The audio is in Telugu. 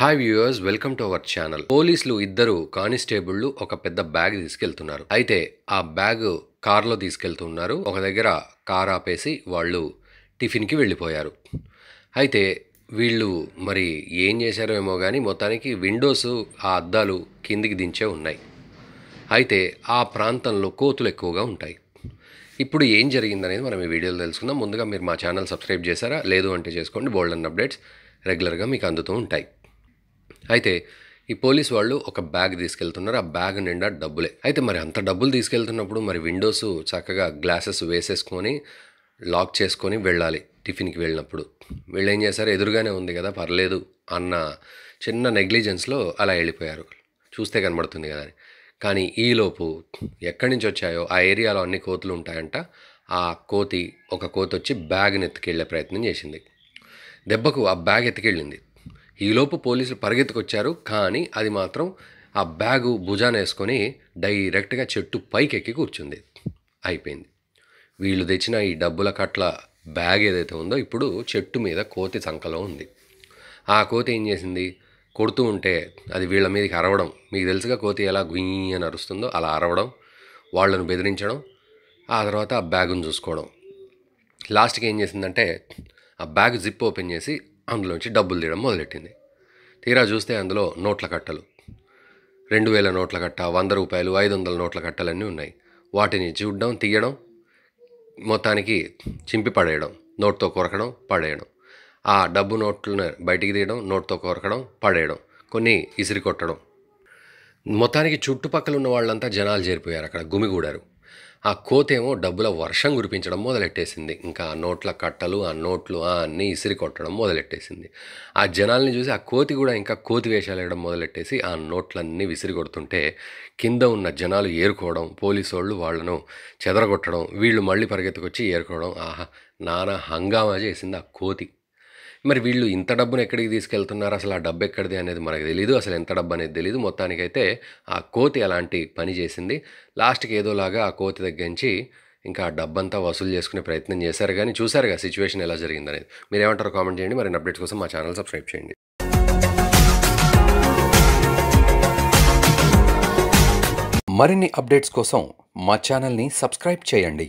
hi viewers welcome to our channel పోలీసులు ఇద్దరు కానిస్టేబుళ్లు ఒక పెద్ద బ్యాగ్ తీసుకెళ్తున్నారు అయితే ఆ బ్యాగ్ కార్లో తీసుకెళ్తున్నారు ఒక దగ్గర కార్ ఆపేసి వాళ్ళు టిఫిన్కి వెళ్ళిపోయారు అయితే వీళ్ళు మరి ఏం చేశారో ఏమో కానీ మొత్తానికి విండోస్ ఆ అద్దాలు కిందికి దించే ఉన్నాయి అయితే ఆ ప్రాంతంలో కోతులు ఎక్కువగా ఉంటాయి ఇప్పుడు ఏం జరిగిందనేది మనం ఈ వీడియోలో తెలుసుకుందాం ముందుగా మీరు మా ఛానల్ సబ్స్క్రైబ్ చేశారా లేదు అంటే చేసుకోండి బోల్డన్ అప్డేట్స్ రెగ్యులర్గా మీకు అందుతూ ఉంటాయి అయితే ఈ పోలీస్ వాళ్ళు ఒక బ్యాగ్ తీసుకెళ్తున్నారు ఆ బ్యాగ్ నిండా డబ్బులే అయితే మరి అంత డబ్బులు తీసుకెళ్తున్నప్పుడు మరి విండోస్ చక్కగా గ్లాసెస్ వేసేసుకొని లాక్ చేసుకొని వెళ్ళాలి టిఫిన్కి వెళ్ళినప్పుడు వీళ్ళు ఏం చేశారు ఎదురుగానే ఉంది కదా పర్లేదు అన్న చిన్న నెగ్లిజెన్స్లో అలా వెళ్ళిపోయారు చూస్తే కనబడుతుంది కదా అని కానీ ఈలోపు ఎక్కడి నుంచి వచ్చాయో ఆ ఏరియాలో అన్ని కోతులు ఉంటాయంట ఆ కోతి ఒక కోతి వచ్చి బ్యాగ్ని ఎత్తుకెళ్ళే ప్రయత్నం చేసింది దెబ్బకు ఆ బ్యాగ్ ఎత్తుకెళ్ళింది ఈలోపు పోలీసులు పరిగెత్తుకొచ్చారు కానీ అది మాత్రం ఆ బ్యాగు భుజాన వేసుకొని డైరెక్ట్గా చెట్టు పైకెక్కి కూర్చుంది అయిపోయింది వీళ్ళు తెచ్చిన ఈ డబ్బుల కట్ల బ్యాగ్ ఏదైతే ఉందో ఇప్పుడు చెట్టు మీద కోతి సంఖలో ఉంది ఆ కోతి ఏం చేసింది కొడుతూ ఉంటే అది వీళ్ళ మీదకి అరవడం మీకు తెలుసుగా కోతి ఎలా గుయ్యి అని అరుస్తుందో అలా అరవడం వాళ్ళను బెదిరించడం ఆ తర్వాత ఆ బ్యాగును చూసుకోవడం లాస్ట్కి ఏం చేసిందంటే ఆ బ్యాగ్ జిప్ ఓపెన్ చేసి అందులోంచి డబ్బులు తీయడం మొదలెట్టింది తీరా చూస్తే అందులో నోట్ల కట్టలు రెండు వేల నోట్ల కట్ట వంద రూపాయలు ఐదు వందల నోట్ల కట్టలన్నీ ఉన్నాయి వాటిని చూడడం తీయడం మొత్తానికి చింపి పడేయడం నోట్తో కొరకడం పడేయడం ఆ డబ్బు నోట్లను బయటికి తీయడం నోట్తో కొరకడం పడేయడం కొన్ని ఇసిరి కొట్టడం మొత్తానికి చుట్టుపక్కల ఉన్న వాళ్ళంతా జనాలు చేరిపోయారు అక్కడ గుమిగూడారు ఆ కోతేమో డబ్బుల వర్షం కురిపించడం మొదలెట్టేసింది ఇంకా ఆ నోట్ల కట్టలు ఆ నోట్లు అన్నీ ఇసిరి కొట్టడం మొదలెట్టేసింది ఆ జనాల్ని చూసి ఆ కోతి కూడా ఇంకా కోతి వేషాలు వేయడం మొదలెట్టేసి ఆ నోట్లన్నీ విసిరి కొడుతుంటే కింద ఉన్న జనాలు ఏరుకోవడం పోలీసు వాళ్ళు వాళ్ళను చెదరగొట్టడం వీళ్ళు మళ్ళీ పరిగెత్తుకొచ్చి ఏరుకోవడం ఆహా నానా హంగామా చేసింది ఆ కోతి మరి వీళ్ళు ఇంత డబ్బును ఎక్కడికి తీసుకెళ్తున్నారు అసలు ఆ డబ్బు ఎక్కడిది అనేది మనకు తెలియదు అసలు ఎంత డబ్బు అనేది తెలియదు మొత్తానికైతే ఆ కోతి అలాంటి పని చేసింది లాస్ట్కి ఏదోలాగా ఆ కోతి తగ్గించి ఇంకా ఆ డబ్బంతా వసూలు చేసుకునే ప్రయత్నం చేశారు కానీ చూసారుగా సిచ్యువేషన్ ఎలా జరిగిందనేది మీరు ఏమంటారు కామెంట్ చేయండి మరి అప్డేట్స్ కోసం మా ఛానల్ సబ్స్క్రైబ్ చేయండి మరిన్ని అప్డేట్స్ కోసం మా ఛానల్ని సబ్స్క్రైబ్ చేయండి